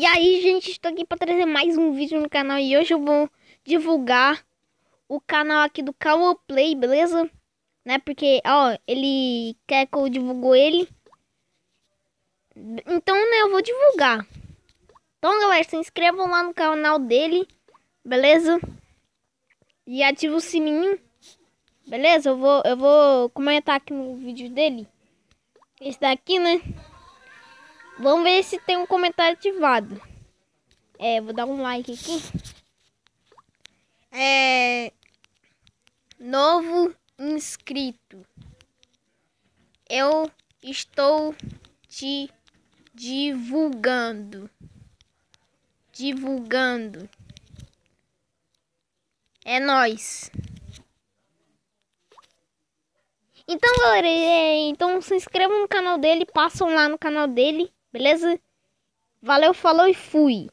E aí, gente, estou aqui para trazer mais um vídeo no canal e hoje eu vou divulgar o canal aqui do Cauã Play, beleza? Né? Porque, ó, ele quer que eu divulgue ele. Então, né, eu vou divulgar. Então, galera, se inscrevam lá no canal dele, beleza? E ativa o sininho. Beleza? Eu vou eu vou comentar aqui no vídeo dele. Esse daqui, né? Vamos ver se tem um comentário ativado. É, vou dar um like aqui. É. Novo inscrito. Eu estou te divulgando. Divulgando. É nós. Então, galera, é, então se inscrevam no canal dele, passam lá no canal dele Beleza? Valeu, falou e fui!